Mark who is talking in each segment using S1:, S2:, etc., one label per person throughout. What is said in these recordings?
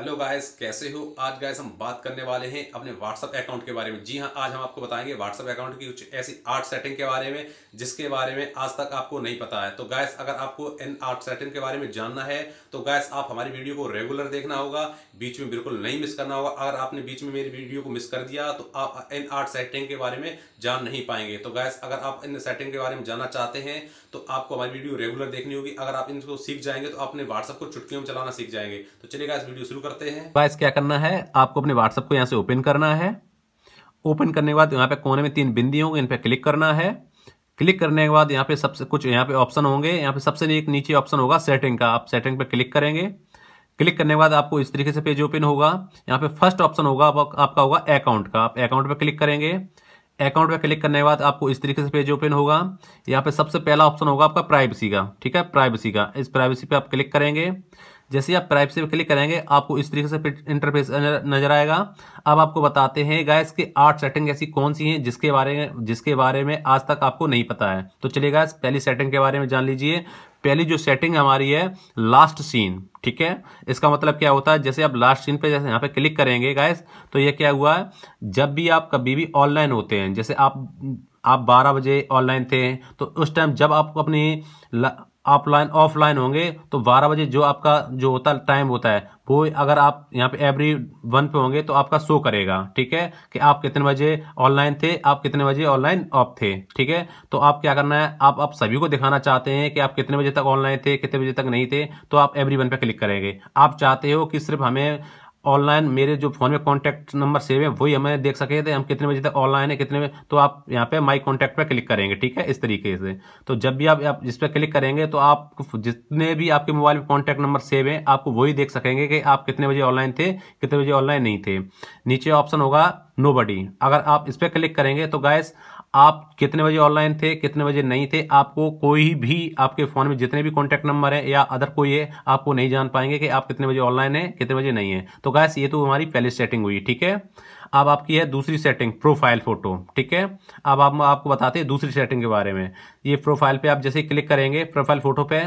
S1: hello guys कैसे हो आज गाइस हम बात करने वाले हैं अपने व्हाट्सअप अकाउंट के बारे में जी हाँ आज हम आपको बताएंगे व्हाट्सएप अकाउंट की कुछ ऐसी आठ सेटिंग के बारे में जिसके बारे में आज तक आपको नहीं पता है तो गाइस अगर आपको इन आठ सेटिंग के बारे में जानना है तो गाइस आप हमारी वीडियो को रेगुलर देखना होगा बीच में बिल्कुल नहीं मिस करना होगा अगर आपने बीच में मेरी वीडियो को मिस कर दिया तो आप इन आठ सेटिंग के बारे में जान नहीं पाएंगे तो गैस अगर आप इन सेटिंग के बारे में जानना चाहते हैं तो आपको हमारी वीडियो रेगुलर देखनी होगी अगर आप इनको सीख जाएंगे तो अपने व्हाट्सअप को चुटकियों में चलाना सीख जाएंगे तो चलिए गाइस वीडियो शुरू करते हैं गाइस क्या करना है आपको अपने व्हाट्सअप को यहाँ से ओपन करना है ओपन करने के बाद यहाँ पे कोने में तीन बिंदी होंगे इन पर क्लिक करना है क्लिक करने के बाद यहाँ पे सबसे कुछ यहाँ पे ऑप्शन होंगे यहाँ पे सबसे एक नीचे ऑप्शन होगा सेटिंग का आप सेटिंग पे क्लिक करेंगे क्लिक करने के बाद आपको इस तरीके से पेज ओपन होगा यहाँ पे फर्स्ट ऑप्शन होगा आप, आपका होगा अकाउंट का आप अकाउंट पे क्लिक करेंगे अकाउंट पे क्लिक करने के बाद आपको इस तरीके से पेज ओपन होगा यहाँ पे सबसे पहला ऑप्शन होगा आपका प्राइवेसी का ठीक है प्राइवेसी का इस प्राइवेसी पे आप क्लिक करेंगे जैसे आप प्राइवेसी पर क्लिक करेंगे आपको इस तरीके से इंटरफेस नजर आएगा अब आपको बताते हैं गैस के आठ सेटिंग ऐसी कौन सी हैं जिसके बारे में जिसके बारे में आज तक आपको नहीं पता है तो चलिए गैस पहली सेटिंग के बारे में जान लीजिए पहली जो सेटिंग हमारी है लास्ट सीन ठीक है इसका मतलब क्या होता है जैसे आप लास्ट सीन पे जैसे यहाँ पे क्लिक करेंगे गैस तो ये क्या हुआ है जब भी आप कभी भी ऑनलाइन होते हैं जैसे आप आप 12 बजे ऑनलाइन थे तो उस टाइम जब आप अपनी ऑफलाइन ऑफलाइन होंगे तो बारह बजे जो आपका जो होता है टाइम होता है वो अगर आप यहाँ पे एवरी वन पे होंगे तो आपका शो करेगा ठीक है कि आप कितने बजे ऑनलाइन थे आप कितने बजे ऑनलाइन ऑफ थे ठीक है तो आप क्या करना है आप आप सभी को दिखाना चाहते हैं कि आप कितने बजे तक ऑनलाइन थे कितने बजे तक नहीं थे तो आप एवरी वन पे क्लिक करेंगे आप चाहते हो कि सिर्फ हमें ऑनलाइन मेरे जो फ़ोन में कॉन्टैक्ट नंबर सेव है वही हमें देख सके थे हम कितने बजे तक ऑनलाइन है कितने में तो आप यहाँ पे माई कॉन्टैक्ट पर क्लिक करेंगे ठीक है इस तरीके से तो जब भी आप, इस पर क्लिक करेंगे तो आप जितने भी आपके मोबाइल में कॉन्टैक्ट नंबर सेव है आपको वही देख सकेंगे कि आप कितने बजे ऑनलाइन थे कितने बजे ऑनलाइन नहीं थे नीचे ऑप्शन होगा नो बडी अगर आप इस पर क्लिक करेंगे तो गैस आप कितने बजे ऑनलाइन थे कितने बजे नहीं थे आपको कोई भी आपके फ़ोन में जितने भी कॉन्टैक्ट नंबर है या अदर कोई है आपको नहीं जान पाएंगे कि आप कितने बजे ऑनलाइन है कितने बजे नहीं है तो गैस ये तो हमारी पहली सेटिंग हुई ठीक है अब आपकी है दूसरी सेटिंग प्रोफाइल फोटो ठीक है अब आप आपको बताते हैं दूसरी सेटिंग के बारे में ये प्रोफाइल पे आप जैसे क्लिक करेंगे प्रोफाइल फोटो पे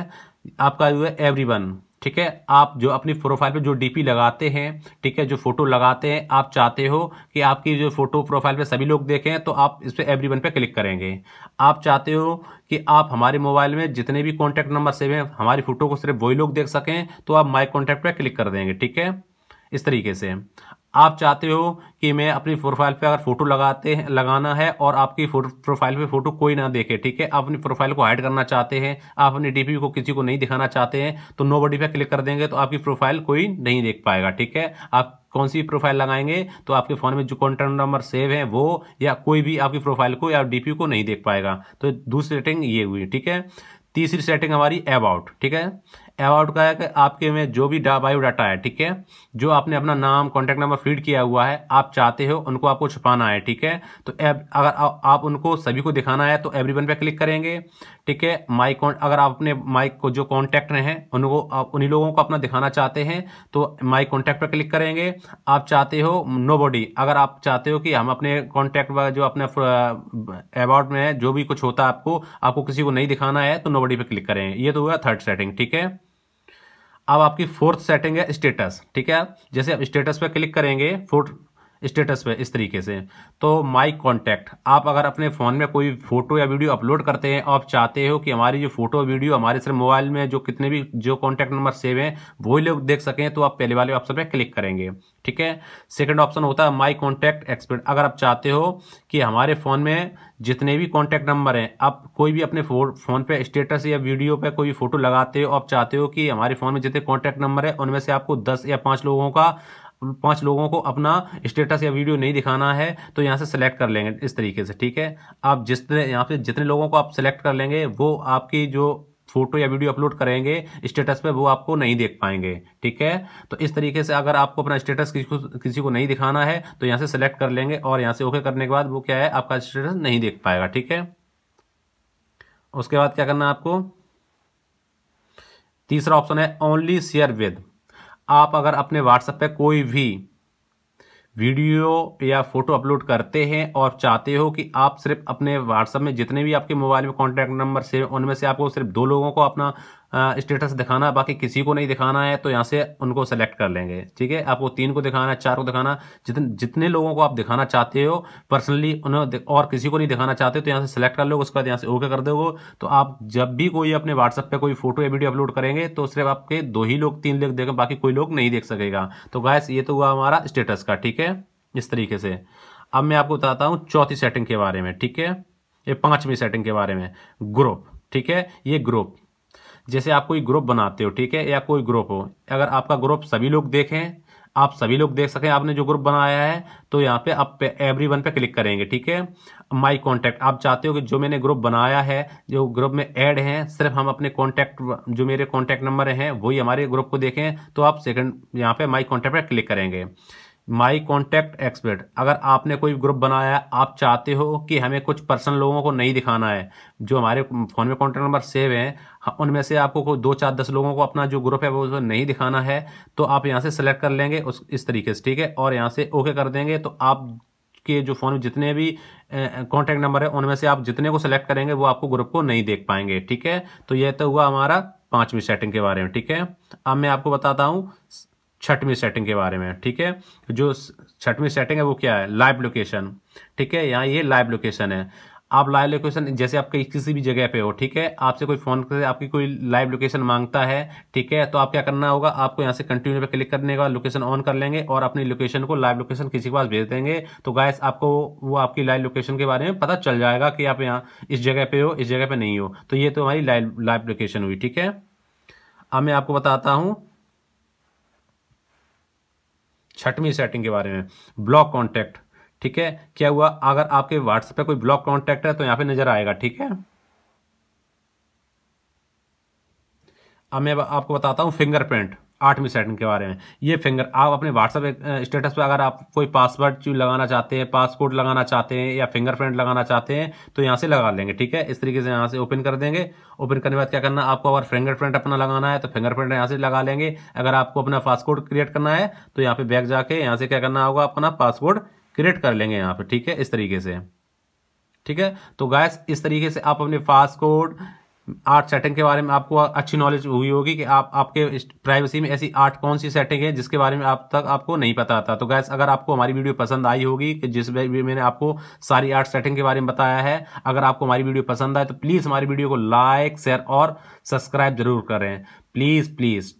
S1: आपका जो है एवरी वन ठीक है आप जो अपनी प्रोफाइल पे जो डीपी लगाते हैं ठीक है जो फोटो लगाते हैं आप चाहते हो कि आपकी जो फोटो प्रोफाइल पे सभी लोग देखें तो आप इस पर एवरी वन पर क्लिक करेंगे आप चाहते हो कि आप हमारे मोबाइल में जितने भी कॉन्टैक्ट नंबर सेव हैं हमारी फोटो को सिर्फ वही लोग देख सकें तो आप माई कॉन्टैक्ट पर क्लिक कर देंगे ठीक है इस तरीके से आप चाहते हो कि मैं अपनी प्रोफाइल पे अगर फोटो लगाते हैं लगाना है और आपकी प्रोफाइल पे फोटो कोई ना देखे ठीक है आप अपनी प्रोफाइल को हाइड करना चाहते हैं आप अपनी डीपी को किसी को नहीं दिखाना चाहते हैं तो नो बडी पे क्लिक कर देंगे तो आपकी प्रोफाइल कोई नहीं देख पाएगा ठीक है आप कौन सी प्रोफाइल लगाएंगे तो आपके फ़ोन में जो कॉन्टैक्ट नंबर सेव है वो या कोई भी आपकी प्रोफाइल को या डीपी को नहीं देख पाएगा तो दूसरी सेटिंग ये हुई ठीक है तीसरी सेटिंग हमारी अबाउट ठीक है अबाउट का है कि आपके में जो भी डा बायोडाटा है ठीक है जो आपने अपना नाम कॉन्टैक्ट नंबर फीड किया हुआ है आप चाहते हो उनको आपको छुपाना है ठीक है तो एब, अगर आ, आप उनको सभी को दिखाना है तो एवरी वन पर क्लिक करेंगे ठीक है माई अगर आप अपने माइक को जो कॉन्टैक्ट में हैं उनको आप उन्हीं लोगों को अपना दिखाना चाहते हैं तो माई कॉन्टैक्ट पर क्लिक करेंगे आप चाहते हो नो अगर आप चाहते हो कि हम अपने कॉन्टैक्ट जो अपने अबाउट में है जो भी कुछ होता है आपको आपको किसी को नहीं दिखाना है तो नो पे क्लिक करेंगे ये तो हुआ थर्ड सेटिंग ठीक है अब आपकी फोर्थ सेटिंग है स्टेटस ठीक है जैसे आप स्टेटस पर क्लिक करेंगे फोर्थ स्टेटस पे इस तरीके से तो माई कॉन्टैक्ट आप अगर अपने फ़ोन में कोई फोटो या वीडियो अपलोड करते हैं आप चाहते हो कि हमारी जो फोटो वीडियो हमारे सिर्फ मोबाइल में जो कितने भी जो कॉन्टैक्ट नंबर सेव हैं वही लोग देख सकें तो आप पहले वाले ऑप्शन पर क्लिक करेंगे ठीक है सेकेंड ऑप्शन होता है माई कॉन्टैक्ट एक्सपर्ट अगर आप चाहते हो कि हमारे फ़ोन में जितने भी कॉन्टैक्ट नंबर हैं आप कोई भी अपने फ़ोन पे स्टेटस या वीडियो पे कोई फ़ोटो लगाते हो आप चाहते हो कि हमारे फ़ोन में जितने कॉन्टैक्ट नंबर है उनमें से आपको दस या पाँच लोगों का पांच लोगों को अपना स्टेटस या वीडियो नहीं दिखाना है तो यहाँ से सेलेक्ट कर लेंगे इस तरीके से ठीक है आप जितने यहाँ पे जितने लोगों को आप सेलेक्ट कर लेंगे वो आपकी जो फोटो या वीडियो अपलोड करेंगे स्टेटस पे वो आपको नहीं देख पाएंगे ठीक है तो इस तरीके से अगर आपको अपना स्टेटस किसी को किसी को नहीं दिखाना है तो यहाँ से सेलेक्ट कर लेंगे और यहाँ से ओके करने के बाद वो क्या है आपका स्टेटस नहीं देख पाएगा ठीक है उसके बाद क्या करना है आपको तीसरा ऑप्शन है ओनली शेयर विद आप अगर अपने व्हाट्सएप पे कोई भी वीडियो या फोटो अपलोड करते हैं और चाहते हो कि आप सिर्फ अपने व्हाट्सएप में जितने भी आपके मोबाइल में कॉन्टैक्ट नंबर से उनमें से आपको सिर्फ दो लोगों को अपना स्टेटस दिखाना बाकी किसी को नहीं दिखाना है तो यहाँ से उनको सेलेक्ट कर लेंगे ठीक है आपको तीन को दिखाना है चार को दिखाना जितने जितने लोगों को आप दिखाना चाहते हो पर्सनली उन्हें और किसी को नहीं दिखाना चाहते हो तो यहाँ से सेलेक्ट कर लो उसके बाद यहाँ से ओके कर दोगे तो आप जब भी कोई अपने व्हाट्सएप पर कोई फोटो या वीडियो अपलोड करेंगे तो सिर्फ आपके दो ही लोग तीन लोग देखें बाकी कोई लोग नहीं देख सकेगा तो गैस ये तो हुआ हमारा स्टेटस का ठीक है इस तरीके से अब मैं आपको बताता हूँ चौथी सेटिंग के बारे में ठीक है ये पांचवी सेटिंग के बारे में ग्रुप ठीक है ये ग्रुप जैसे आप कोई ग्रुप बनाते हो ठीक है या कोई ग्रुप हो अगर आपका ग्रुप सभी लोग देखें आप सभी लोग देख सकें आपने जो ग्रुप बनाया है तो यहाँ पे आप एवरी वन पे क्लिक करेंगे ठीक है माय कॉन्टैक्ट आप चाहते हो कि जो मैंने ग्रुप बनाया है जो ग्रुप में ऐड हैं सिर्फ हम अपने कॉन्टैक्ट जो मेरे कॉन्टैक्ट नंबर हैं वही हमारे ग्रुप को देखें तो आप सेकंड यहाँ पे माय कॉन्टैक्ट पर क्लिक करेंगे माई कॉन्टैक्ट एक्सपर्ट अगर आपने कोई ग्रुप बनाया है आप चाहते हो कि हमें कुछ पर्सन लोगों को नहीं दिखाना है जो हमारे फ़ोन में कॉन्टैक्ट नंबर सेव हैं हाँ, उनमें से आपको कोई दो चार दस लोगों को अपना जो ग्रुप है वो उसमें नहीं दिखाना है तो आप यहाँ से सेलेक्ट कर लेंगे उस इस तरीके से ठीक है और यहाँ से ओके कर देंगे तो आप के जो फ़ोन में जितने भी कॉन्टैक्ट नंबर है उनमें से आप जितने को सेलेक्ट करेंगे वो आपको ग्रुप को नहीं देख पाएंगे ठीक है तो यह तो हुआ हमारा पाँचवीं सेटिंग के बारे में ठीक है अब मैं आपको बताता हूँ छठवीं सेटिंग के बारे में ठीक है जो छठवीं सेटिंग है वो क्या है लाइव लोकेशन ठीक है यहाँ ये लाइव लोकेशन है आप लाइव लोकेशन जैसे आप किसी भी जगह पे हो ठीक है आपसे कोई फ़ोन कर आपकी कोई लाइव लोकेशन मांगता है ठीक है तो आप क्या करना होगा आपको यहाँ से कंटिन्यू पे क्लिक करने का लोकेशन ऑन कर लेंगे और अपनी लोकेशन को लाइव लोकेशन किसी के पास भेज देंगे तो गाइस आपको वो आपकी लाइव लोकेशन के बारे में पता चल जाएगा कि आप यहाँ इस जगह पे हो इस जगह पर नहीं हो तो ये तो हमारी लाइव लाइव लोकेशन हुई ठीक है अब मैं आपको बताता हूँ छठवीं सेटिंग के बारे में ब्लॉक कॉन्टैक्ट ठीक है क्या हुआ अगर आपके व्हाट्सएप पे कोई ब्लॉक कॉन्टैक्ट है तो यहाँ पे नजर आएगा ठीक है अब मैं आपको बताता हूँ फिंगरप्रिंट आठवीं सेटिंग के बारे में ये फिंगर आप अपने व्हाट्सएप स्टेटस पे अगर आप कोई पासवर्ड लगाना चाहते हैं पासपोर्ट लगाना चाहते हैं या फिंगरप्रिंट लगाना चाहते हैं तो यहाँ से लगा लेंगे ठीक है इस तरीके से यहाँ से ओपन कर देंगे ओपन करने के बाद क्या करना आपको अगर फिंगरप्रिंट अपना लगाना है तो फिंगरप्रिंट यहाँ से लगा लेंगे अगर आपको अपना पासपोर्ट क्रिएट करना है तो यहाँ पे बैग जाके यहाँ से क्या करना होगा अपना पासपोर्ट क्रिएट कर लेंगे यहाँ पे ठीक है इस तरीके से ठीक है तो गैस इस तरीके से आप अपने पासपोर्ट आठ सेटिंग के बारे में आपको अच्छी नॉलेज हुई होगी कि आप आपके प्राइवेसी में ऐसी आठ कौन सी सेटिंग है जिसके बारे में आप तक आपको नहीं पता था तो गैस अगर आपको हमारी वीडियो पसंद आई होगी कि जिस भी मैंने आपको सारी आठ सेटिंग के बारे में बताया है अगर आपको हमारी वीडियो पसंद आए तो प्लीज़ हमारी वीडियो को लाइक शेयर और सब्सक्राइब जरूर करें प्लीज़ प्लीज़